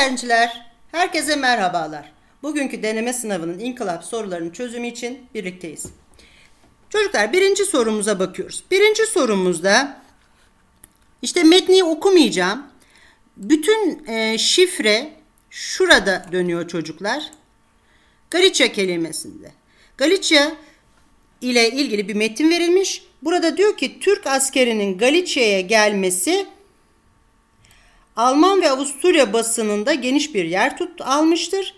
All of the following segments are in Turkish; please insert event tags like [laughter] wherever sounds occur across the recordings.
öğrenciler, herkese merhabalar. Bugünkü deneme sınavının inkılap sorularının çözümü için birlikteyiz. Çocuklar birinci sorumuza bakıyoruz. Birinci sorumuzda işte metni okumayacağım. Bütün e, şifre şurada dönüyor çocuklar. Galicia kelimesinde. Galicia ile ilgili bir metin verilmiş. Burada diyor ki Türk askerinin Galicia'ya gelmesi Alman ve Avusturya basınında geniş bir yer tut almıştır.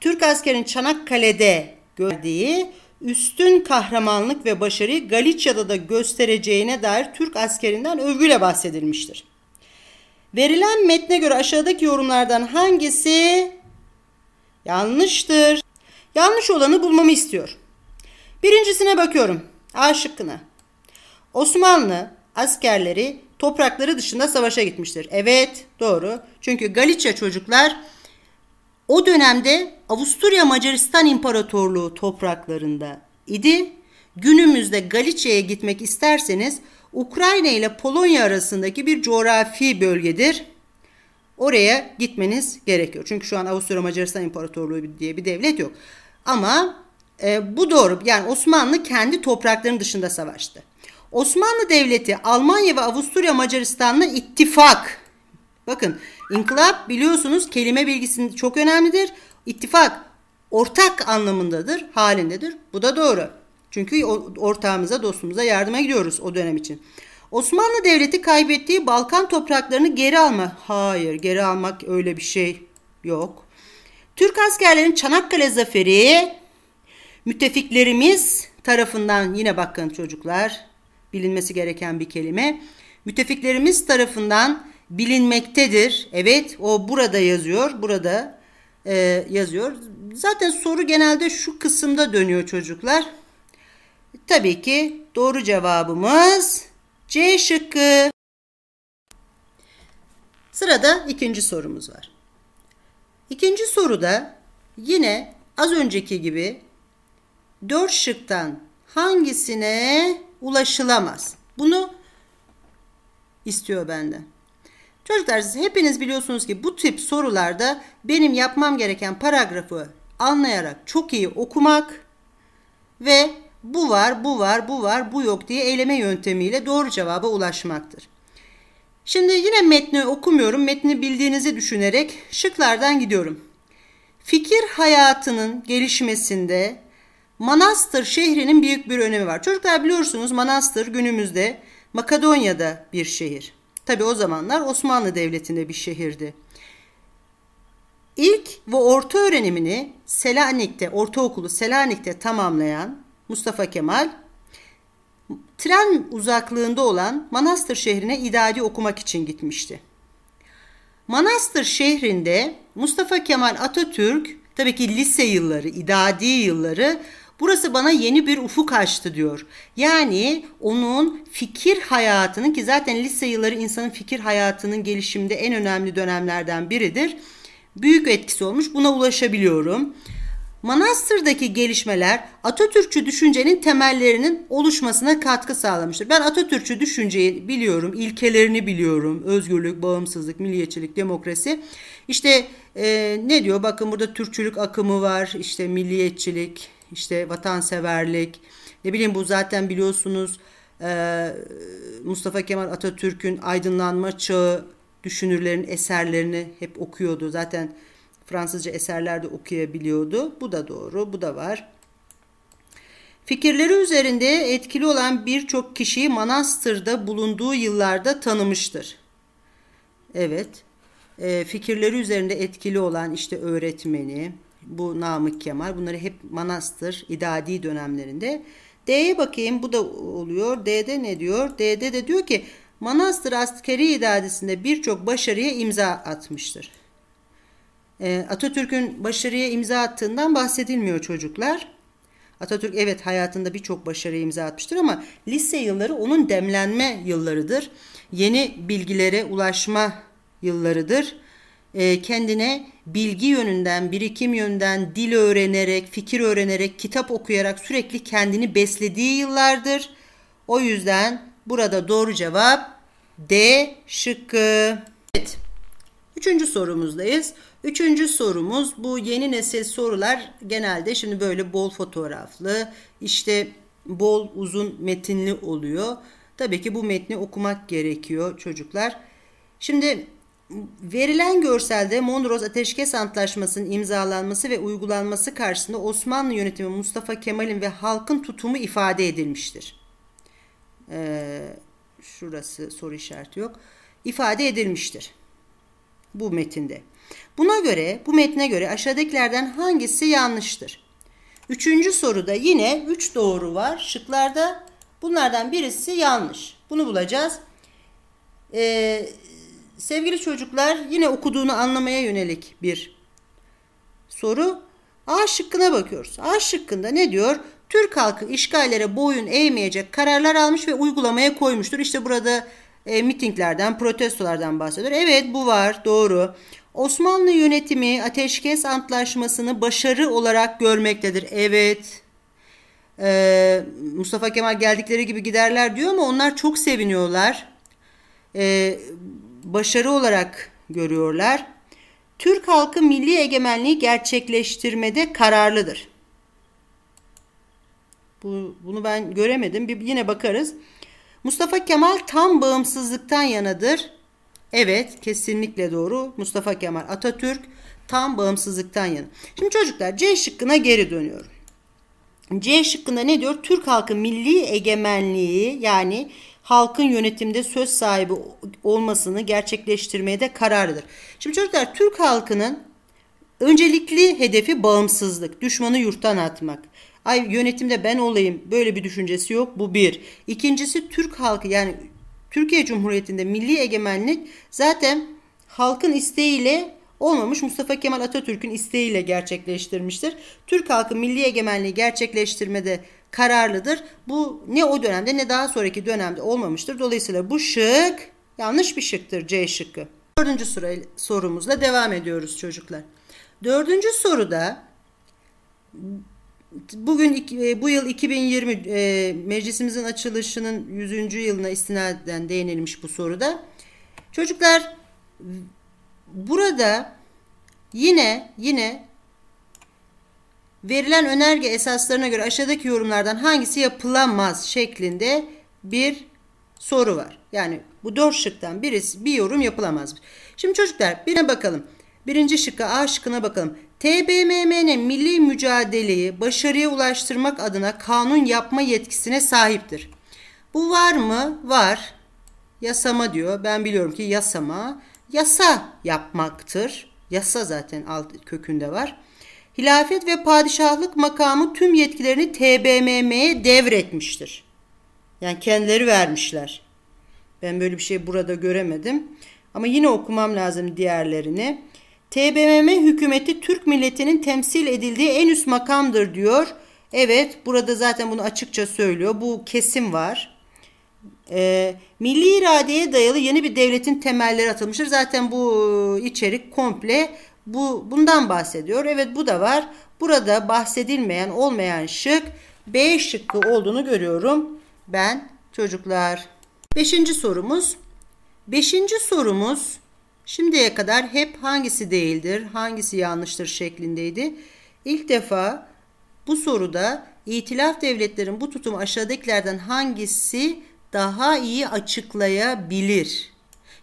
Türk askerin Çanakkale'de gördüğü üstün kahramanlık ve başarıyı Galicia'da da göstereceğine dair Türk askerinden övgüyle bahsedilmiştir. Verilen metne göre aşağıdaki yorumlardan hangisi yanlıştır? Yanlış olanı bulmamı istiyor. Birincisine bakıyorum. A şıkkına. Osmanlı askerleri toprakları dışında savaşa gitmiştir. Evet doğru. Çünkü Galicia çocuklar o dönemde Avusturya Macaristan İmparatorluğu topraklarında idi. Günümüzde Galicia'ya gitmek isterseniz Ukrayna ile Polonya arasındaki bir coğrafi bölgedir. Oraya gitmeniz gerekiyor. Çünkü şu an Avusturya Macaristan İmparatorluğu diye bir devlet yok. Ama e, bu doğru. Yani Osmanlı kendi topraklarının dışında savaştı. Osmanlı Devleti Almanya ve Avusturya Macaristan'la ittifak. Bakın inkılap biliyorsunuz kelime bilgisi çok önemlidir. İttifak ortak anlamındadır, halindedir. Bu da doğru. Çünkü ortağımıza, dostumuza yardıma gidiyoruz o dönem için. Osmanlı Devleti kaybettiği Balkan topraklarını geri alma. Hayır, geri almak öyle bir şey yok. Türk askerlerin Çanakkale zaferi müttefiklerimiz tarafından yine bakın çocuklar bilinmesi gereken bir kelime. Müttefiklerimiz tarafından bilinmektedir. Evet o burada yazıyor. Burada e, yazıyor. Zaten soru genelde şu kısımda dönüyor çocuklar. Tabii ki doğru cevabımız C şıkkı. Sırada ikinci sorumuz var. İkinci soruda yine az önceki gibi 4 şıktan hangisine ulaşılamaz. Bunu istiyor benden. Çocuklar siz hepiniz biliyorsunuz ki bu tip sorularda benim yapmam gereken paragrafı anlayarak çok iyi okumak ve bu var, bu var, bu var, bu yok diye eyleme yöntemiyle doğru cevaba ulaşmaktır. Şimdi yine metni okumuyorum. Metni bildiğinizi düşünerek şıklardan gidiyorum. Fikir hayatının gelişmesinde Manastır şehrinin büyük bir önemi var. Çocuklar biliyorsunuz Manastır günümüzde Makedonya'da bir şehir. Tabi o zamanlar Osmanlı Devleti'nde bir şehirdi. İlk ve orta öğrenimini Selanik'te, ortaokulu Selanik'te tamamlayan Mustafa Kemal, tren uzaklığında olan Manastır şehrine idadi okumak için gitmişti. Manastır şehrinde Mustafa Kemal Atatürk tabii ki lise yılları, idadi yılları Burası bana yeni bir ufuk açtı diyor. Yani onun fikir hayatının ki zaten lise yılları insanın fikir hayatının gelişimde en önemli dönemlerden biridir. Büyük etkisi olmuş. Buna ulaşabiliyorum. Manastır'daki gelişmeler Atatürkçü düşüncenin temellerinin oluşmasına katkı sağlamıştır. Ben Atatürkçü düşünceyi biliyorum, ilkelerini biliyorum. Özgürlük, bağımsızlık, milliyetçilik, demokrasi. İşte e, ne diyor? Bakın burada Türkçülük akımı var, işte milliyetçilik, işte vatanseverlik, ne bileyim bu zaten biliyorsunuz e, Mustafa Kemal Atatürk'ün aydınlanma çağı düşünürlerin eserlerini hep okuyordu. Zaten Fransızca eserler de okuyabiliyordu. Bu da doğru, bu da var. Fikirleri üzerinde etkili olan birçok kişiyi manastırda bulunduğu yıllarda tanımıştır. Evet, e, fikirleri üzerinde etkili olan işte öğretmeni, bu Namık Kemal. Bunları hep manastır, idadi dönemlerinde. D'ye bakayım bu da oluyor. D'de ne diyor? D'de de diyor ki Manastır askeri idadesinde birçok başarıya imza atmıştır. E, Atatürk'ün başarıya imza attığından bahsedilmiyor çocuklar. Atatürk evet hayatında birçok başarıya imza atmıştır ama lise yılları onun demlenme yıllarıdır. Yeni bilgilere ulaşma yıllarıdır. E, kendine bilgi yönünden, birikim yönünden, dil öğrenerek, fikir öğrenerek, kitap okuyarak sürekli kendini beslediği yıllardır. O yüzden burada doğru cevap D şıkkı. Evet. Üçüncü sorumuzdayız. Üçüncü sorumuz bu yeni nesil sorular genelde şimdi böyle bol fotoğraflı, işte bol uzun metinli oluyor. Tabii ki bu metni okumak gerekiyor çocuklar. Şimdi Verilen görselde Mondros Ateşkes Antlaşması'nın imzalanması ve uygulanması karşısında Osmanlı yönetimi Mustafa Kemal'in ve halkın tutumu ifade edilmiştir. Ee, şurası soru işareti yok. İfade edilmiştir bu metinde. Buna göre, bu metne göre aşağıdakilerden hangisi yanlıştır? Üçüncü soruda yine üç doğru var şıklarda. Bunlardan birisi yanlış. Bunu bulacağız. Ee, Sevgili çocuklar yine okuduğunu anlamaya yönelik bir soru. A şıkkına bakıyoruz. A şıkkında ne diyor? Türk halkı işgallere boyun eğmeyecek kararlar almış ve uygulamaya koymuştur. İşte burada e, mitinglerden, protestolardan bahsediyor. Evet bu var doğru. Osmanlı yönetimi ateşkes antlaşmasını başarı olarak görmektedir. Evet. Ee, Mustafa Kemal geldikleri gibi giderler diyor ama onlar çok seviniyorlar. Ee, başarı olarak görüyorlar. Türk halkı milli egemenliği gerçekleştirmede kararlıdır. Bu, bunu ben göremedim. Bir, yine bakarız. Mustafa Kemal tam bağımsızlıktan yanadır. Evet kesinlikle doğru. Mustafa Kemal Atatürk tam bağımsızlıktan yana. Şimdi çocuklar C şıkkına geri dönüyorum. C şıkkında ne diyor? Türk halkı milli egemenliği yani halkın yönetimde söz sahibi olmasını gerçekleştirmeye de kararlıdır. Şimdi çocuklar Türk halkının öncelikli hedefi bağımsızlık, düşmanı yurttan atmak. Ay yönetimde ben olayım böyle bir düşüncesi yok bu bir. İkincisi Türk halkı yani Türkiye Cumhuriyeti'nde milli egemenlik zaten halkın isteğiyle olmamış Mustafa Kemal Atatürk'ün isteğiyle gerçekleştirmiştir. Türk halkı milli egemenliği gerçekleştirmede kararlıdır. Bu ne o dönemde ne daha sonraki dönemde olmamıştır. Dolayısıyla bu şık yanlış bir şıktır C şıkkı. Dördüncü soru sorumuzla devam ediyoruz çocuklar. Dördüncü soruda bugün e, bu yıl 2020 e, meclisimizin açılışının 100. yılına istinaden değinilmiş bu soruda. Çocuklar burada yine yine verilen önerge esaslarına göre aşağıdaki yorumlardan hangisi yapılamaz şeklinde bir soru var. Yani bu dört şıktan birisi bir yorum yapılamaz. Şimdi çocuklar birine bakalım. Birinci şıkka A şıkkına bakalım. TBMM'nin milli mücadeleyi başarıya ulaştırmak adına kanun yapma yetkisine sahiptir. Bu var mı? Var. Yasama diyor. Ben biliyorum ki yasama yasa yapmaktır. Yasa zaten alt kökünde var hilafet ve padişahlık makamı tüm yetkilerini TBMM'ye devretmiştir. Yani kendileri vermişler. Ben böyle bir şey burada göremedim. Ama yine okumam lazım diğerlerini. TBMM hükümeti Türk milletinin temsil edildiği en üst makamdır diyor. Evet burada zaten bunu açıkça söylüyor. Bu kesim var. E, milli iradeye dayalı yeni bir devletin temelleri atılmıştır. Zaten bu e, içerik komple bu bundan bahsediyor. Evet bu da var. Burada bahsedilmeyen olmayan şık B şıkkı olduğunu görüyorum ben çocuklar. Beşinci sorumuz. Beşinci sorumuz şimdiye kadar hep hangisi değildir, hangisi yanlıştır şeklindeydi. İlk defa bu soruda itilaf devletlerin bu tutumu aşağıdakilerden hangisi daha iyi açıklayabilir?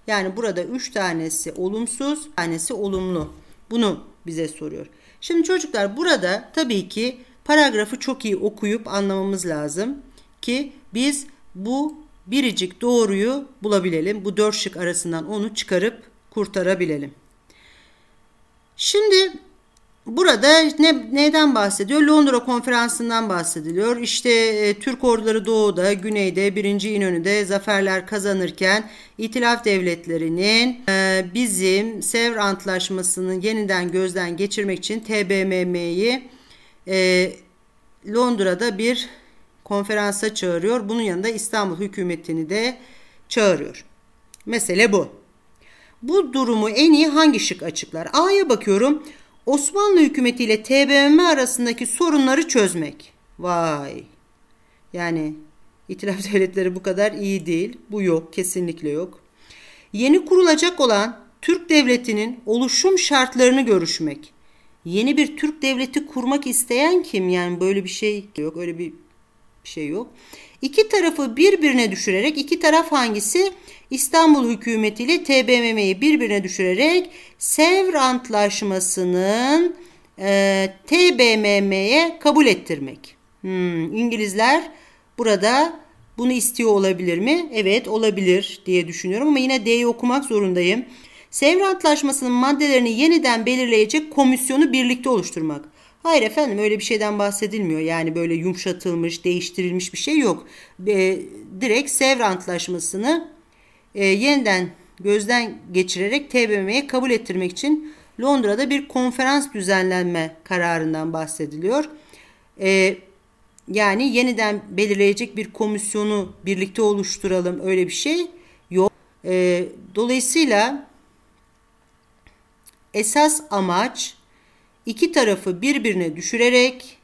Yani burada 3 tanesi olumsuz, tanesi olumlu. Bunu bize soruyor. Şimdi çocuklar burada tabii ki paragrafı çok iyi okuyup anlamamız lazım ki biz bu biricik doğruyu bulabilelim. Bu dört şık arasından onu çıkarıp kurtarabilelim. Şimdi Burada ne, neyden bahsediyor? Londra konferansından bahsediliyor. İşte e, Türk orduları doğuda, güneyde, birinci İnönü'de zaferler kazanırken İtilaf devletlerinin e, bizim Sevr Antlaşması'nın yeniden gözden geçirmek için TBMM'yi e, Londra'da bir konferansa çağırıyor. Bunun yanında İstanbul hükümetini de çağırıyor. Mesele bu. Bu durumu en iyi hangi şık açıklar? A'ya bakıyorum. Osmanlı hükümeti ile TBMM arasındaki sorunları çözmek. Vay. Yani İtilaf [laughs] devletleri bu kadar iyi değil. Bu yok, kesinlikle yok. Yeni kurulacak olan Türk devletinin oluşum şartlarını görüşmek. Yeni bir Türk devleti kurmak isteyen kim? Yani böyle bir şey yok, öyle bir şey yok. İki tarafı birbirine düşürerek iki taraf hangisi? İstanbul hükümeti ile TBMM'yi birbirine düşürerek Sevr Antlaşması'nın e, TBMM'ye kabul ettirmek. Hmm, İngilizler burada bunu istiyor olabilir mi? Evet olabilir diye düşünüyorum ama yine D'yi okumak zorundayım. Sevr Antlaşması'nın maddelerini yeniden belirleyecek komisyonu birlikte oluşturmak. Hayır efendim öyle bir şeyden bahsedilmiyor. Yani böyle yumuşatılmış, değiştirilmiş bir şey yok. E, direkt Sevr Antlaşması'nı e, yeniden gözden geçirerek TBMM'ye kabul ettirmek için Londra'da bir konferans düzenlenme kararından bahsediliyor. E, yani yeniden belirleyecek bir komisyonu birlikte oluşturalım öyle bir şey yok. E, dolayısıyla esas amaç iki tarafı birbirine düşürerek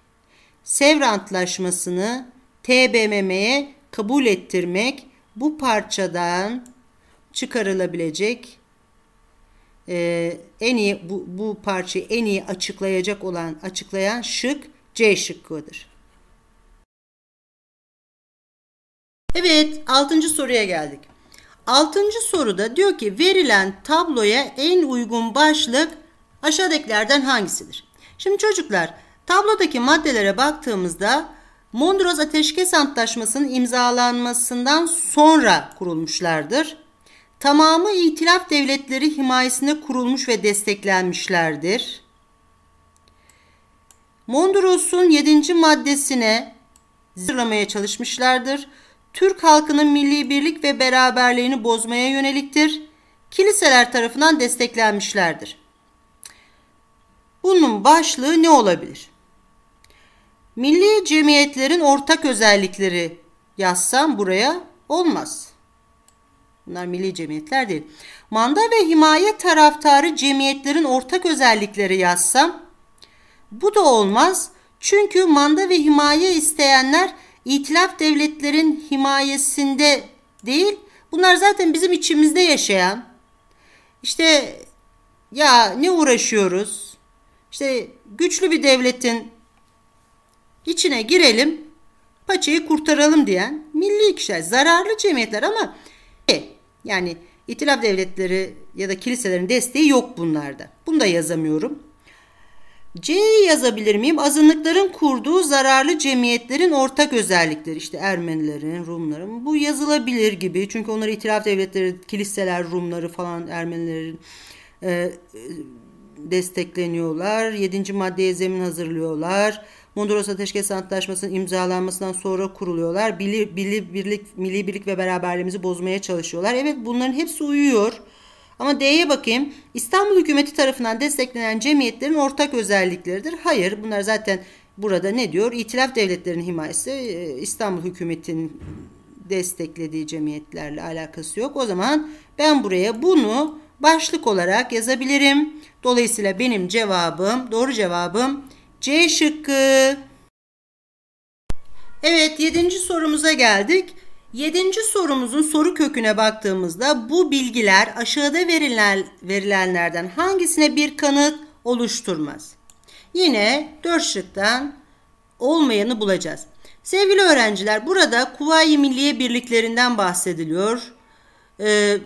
Sevr Antlaşması'nı TBMM'ye kabul ettirmek bu parçadan çıkarılabilecek e, en iyi bu, bu parçayı en iyi açıklayacak olan açıklayan şık C şıkkıdır. Evet, 6. soruya geldik. 6. soruda diyor ki verilen tabloya en uygun başlık Aşağıdakilerden hangisidir? Şimdi çocuklar tablodaki maddelere baktığımızda Mondros Ateşkes Antlaşması'nın imzalanmasından sonra kurulmuşlardır. Tamamı itilaf devletleri himayesinde kurulmuş ve desteklenmişlerdir. Mondros'un 7. maddesine zırlamaya çalışmışlardır. Türk halkının milli birlik ve beraberliğini bozmaya yöneliktir. Kiliseler tarafından desteklenmişlerdir. Bunun başlığı ne olabilir? Milli cemiyetlerin ortak özellikleri yazsam buraya olmaz. Bunlar milli cemiyetler değil. Manda ve himaye taraftarı cemiyetlerin ortak özellikleri yazsam bu da olmaz. Çünkü manda ve himaye isteyenler itilaf devletlerin himayesinde değil. Bunlar zaten bizim içimizde yaşayan. İşte ya ne uğraşıyoruz? işte güçlü bir devletin içine girelim, paçayı kurtaralım diyen milli kişiler, zararlı cemiyetler ama e, yani itilaf devletleri ya da kiliselerin desteği yok bunlarda. Bunu da yazamıyorum. C yazabilir miyim? Azınlıkların kurduğu zararlı cemiyetlerin ortak özellikleri işte Ermenilerin, Rumların bu yazılabilir gibi. Çünkü onlar itilaf devletleri, kiliseler, Rumları falan Ermenilerin e, destekleniyorlar. Yedinci maddeye zemin hazırlıyorlar. Mondros Ateşkes Antlaşması'nın imzalanmasından sonra kuruluyorlar. Bili, bili, birlik, milli birlik ve beraberliğimizi bozmaya çalışıyorlar. Evet bunların hepsi uyuyor. Ama D'ye bakayım. İstanbul hükümeti tarafından desteklenen cemiyetlerin ortak özellikleridir. Hayır bunlar zaten burada ne diyor? İtilaf devletlerinin himayesi ee, İstanbul hükümetinin desteklediği cemiyetlerle alakası yok. O zaman ben buraya bunu başlık olarak yazabilirim. Dolayısıyla benim cevabım, doğru cevabım C şıkkı. Evet 7. sorumuza geldik. 7. sorumuzun soru köküne baktığımızda bu bilgiler aşağıda verilen verilenlerden hangisine bir kanıt oluşturmaz? Yine 4 şıktan olmayanı bulacağız. Sevgili öğrenciler burada Kuvayi Milliye Birliklerinden bahsediliyor. Ee,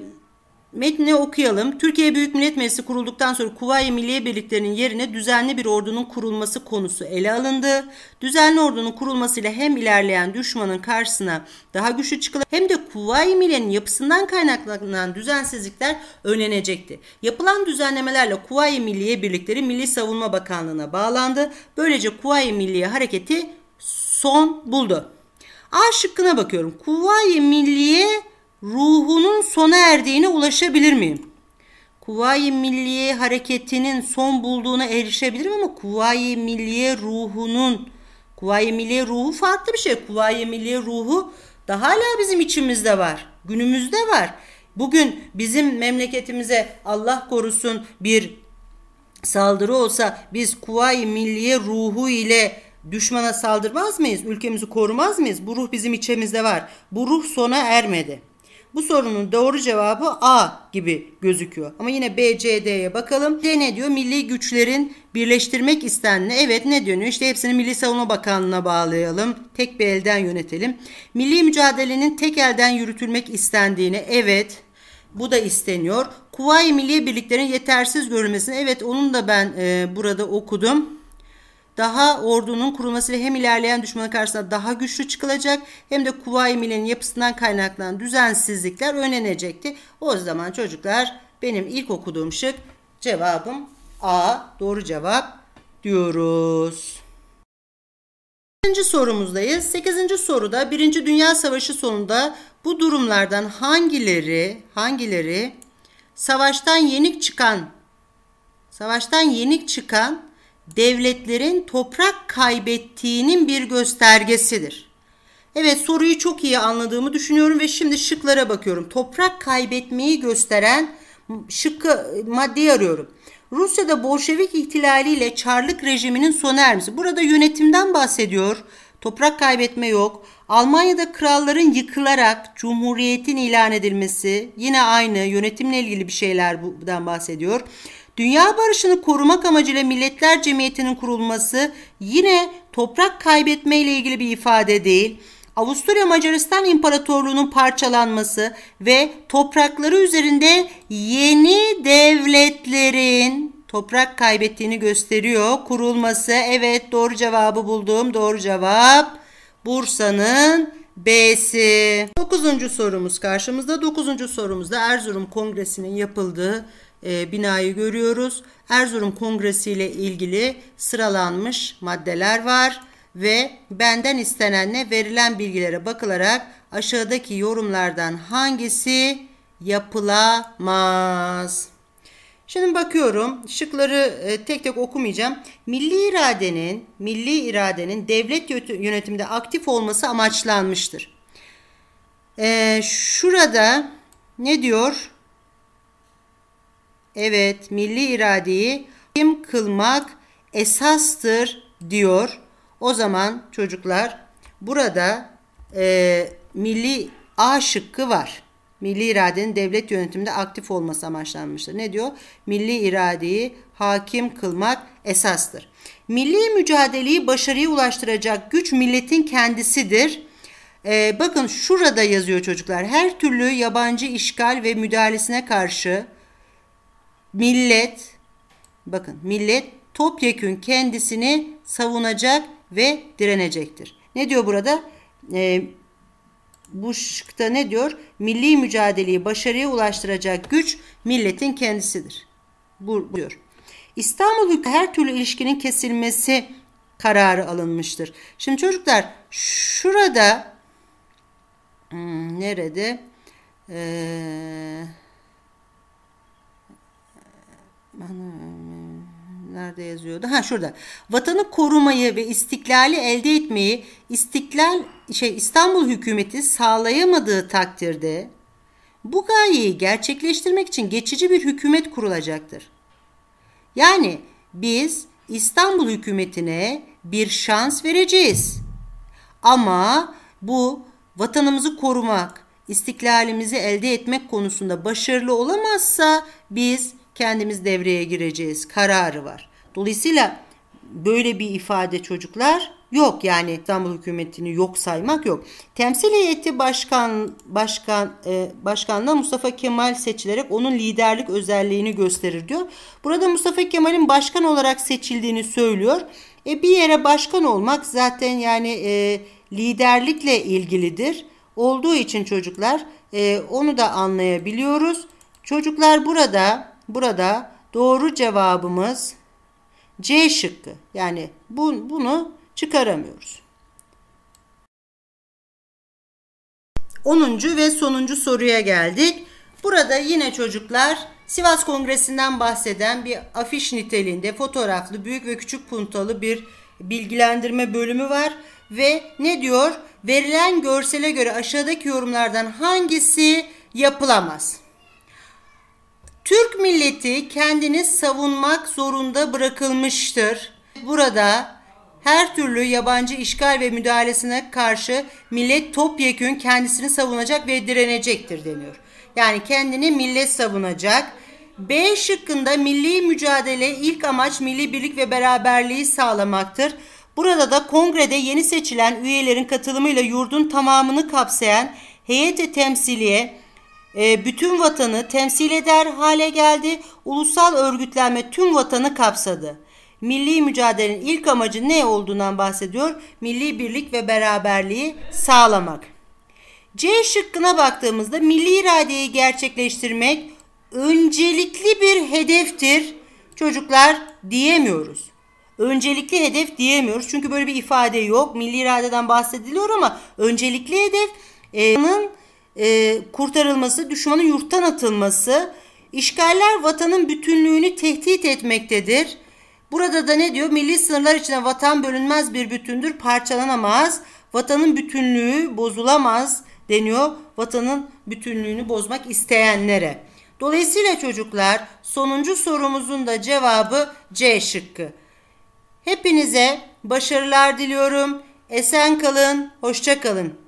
Metni okuyalım. Türkiye Büyük Millet Meclisi kurulduktan sonra Kuvayi Milliye Birliklerinin yerine düzenli bir ordunun kurulması konusu ele alındı. Düzenli ordunun kurulmasıyla hem ilerleyen düşmanın karşısına daha güçlü çıkılacak hem de Kuvayi Milliye'nin yapısından kaynaklanan düzensizlikler önlenecekti. Yapılan düzenlemelerle Kuvayi Milliye Birlikleri Milli Savunma Bakanlığı'na bağlandı. Böylece Kuvayi Milliye Hareketi son buldu. A şıkkına bakıyorum. Kuvayi Milliye ruhunun sona erdiğine ulaşabilir miyim? Kuvayi Milliye hareketinin son bulduğuna erişebilirim ama Kuvayi Milliye ruhunun Kuvayi Milliye ruhu farklı bir şey. Kuvayi Milliye ruhu da hala bizim içimizde var. Günümüzde var. Bugün bizim memleketimize Allah korusun bir saldırı olsa biz Kuvayi Milliye ruhu ile düşmana saldırmaz mıyız? Ülkemizi korumaz mıyız? Bu ruh bizim içimizde var. Bu ruh sona ermedi. Bu sorunun doğru cevabı A gibi gözüküyor. Ama yine B, C, D'ye bakalım. D ne diyor? Milli güçlerin birleştirmek istenli. Evet ne dönüyor? İşte hepsini Milli Savunma Bakanlığı'na bağlayalım. Tek bir elden yönetelim. Milli mücadelenin tek elden yürütülmek istendiğini evet bu da isteniyor. Kuvayi milli Birliklerin yetersiz görülmesini evet onun da ben e, burada okudum daha ordunun kurulmasıyla hem ilerleyen düşmana karşısına daha güçlü çıkılacak hem de Kuvayi Milliye'nin yapısından kaynaklanan düzensizlikler önlenecekti. O zaman çocuklar benim ilk okuduğum şık cevabım A doğru cevap diyoruz. 8. sorumuzdayız. 8. soruda 1. Dünya Savaşı sonunda bu durumlardan hangileri hangileri savaştan yenik çıkan savaştan yenik çıkan devletlerin toprak kaybettiğinin bir göstergesidir. Evet soruyu çok iyi anladığımı düşünüyorum ve şimdi şıklara bakıyorum. Toprak kaybetmeyi gösteren şıkkı maddeyi arıyorum. Rusya'da Bolşevik ihtilaliyle Çarlık rejiminin sona ermesi. Burada yönetimden bahsediyor. Toprak kaybetme yok. Almanya'da kralların yıkılarak cumhuriyetin ilan edilmesi yine aynı yönetimle ilgili bir şeylerden bahsediyor. Dünya barışını korumak amacıyla Milletler Cemiyeti'nin kurulması yine toprak kaybetme ile ilgili bir ifade değil. Avusturya Macaristan İmparatorluğu'nun parçalanması ve toprakları üzerinde yeni devletlerin toprak kaybettiğini gösteriyor. Kurulması evet doğru cevabı buldum. Doğru cevap Bursa'nın B'si. 9. sorumuz karşımızda. 9. sorumuzda Erzurum Kongresi'nin yapıldığı e, binayı görüyoruz. Erzurum Kongresi ile ilgili sıralanmış maddeler var ve benden istenenle verilen bilgilere bakılarak aşağıdaki yorumlardan hangisi yapılamaz? Şimdi bakıyorum şıkları e, tek tek okumayacağım. Milli iradenin, milli iradenin devlet yönetiminde aktif olması amaçlanmıştır. Ee, şurada ne diyor? Evet milli iradeyi kim kılmak esastır diyor. O zaman çocuklar burada e, milli A şıkkı var. Milli iradenin devlet yönetiminde aktif olması amaçlanmıştır. Ne diyor? Milli iradeyi hakim kılmak esastır. Milli mücadeleyi başarıya ulaştıracak güç milletin kendisidir. Ee, bakın şurada yazıyor çocuklar. Her türlü yabancı işgal ve müdahalesine karşı millet bakın millet topyekün kendisini savunacak ve direnecektir. Ne diyor burada? E, bu şıkta ne diyor? Milli mücadeleyi başarıya ulaştıracak güç milletin kendisidir. Bu, bu diyor. İstanbul'da her türlü ilişkinin kesilmesi kararı alınmıştır. Şimdi çocuklar şurada hmm, nerede? Eee nerede yazıyordu? Ha şurada. Vatanı korumayı ve istiklali elde etmeyi istiklal şey İstanbul hükümeti sağlayamadığı takdirde bu gayeyi gerçekleştirmek için geçici bir hükümet kurulacaktır. Yani biz İstanbul hükümetine bir şans vereceğiz. Ama bu vatanımızı korumak, istiklalimizi elde etmek konusunda başarılı olamazsa biz kendimiz devreye gireceğiz kararı var. Dolayısıyla böyle bir ifade çocuklar yok yani İstanbul hükümetini yok saymak yok. Temsil heyeti başkan başkan e, başkanla Mustafa Kemal seçilerek onun liderlik özelliğini gösterir diyor. Burada Mustafa Kemal'in başkan olarak seçildiğini söylüyor. E bir yere başkan olmak zaten yani e, liderlikle ilgilidir. Olduğu için çocuklar e, onu da anlayabiliyoruz. Çocuklar burada burada doğru cevabımız C şıkkı. Yani bu, bunu çıkaramıyoruz. 10. ve sonuncu soruya geldik. Burada yine çocuklar Sivas Kongresi'nden bahseden bir afiş niteliğinde fotoğraflı büyük ve küçük puntalı bir bilgilendirme bölümü var ve ne diyor? Verilen görsele göre aşağıdaki yorumlardan hangisi yapılamaz? Türk milleti kendini savunmak zorunda bırakılmıştır. Burada her türlü yabancı işgal ve müdahalesine karşı millet topyekün kendisini savunacak ve direnecektir deniyor. Yani kendini millet savunacak. B şıkkında milli mücadele ilk amaç milli birlik ve beraberliği sağlamaktır. Burada da kongrede yeni seçilen üyelerin katılımıyla yurdun tamamını kapsayan heyeti temsiliye e, bütün vatanı temsil eder hale geldi. Ulusal örgütlenme tüm vatanı kapsadı. Milli mücadelenin ilk amacı ne olduğundan bahsediyor? Milli birlik ve beraberliği sağlamak. C şıkkına baktığımızda milli iradeyi gerçekleştirmek öncelikli bir hedeftir çocuklar diyemiyoruz. Öncelikli hedef diyemiyoruz. Çünkü böyle bir ifade yok. Milli iradeden bahsediliyor ama öncelikli hedef e, e, kurtarılması, düşmanın yurttan atılması, işgaller vatanın bütünlüğünü tehdit etmektedir. Burada da ne diyor? Milli sınırlar içinde vatan bölünmez bir bütündür, parçalanamaz. Vatanın bütünlüğü bozulamaz deniyor vatanın bütünlüğünü bozmak isteyenlere. Dolayısıyla çocuklar sonuncu sorumuzun da cevabı C şıkkı. Hepinize başarılar diliyorum. Esen kalın, hoşça kalın.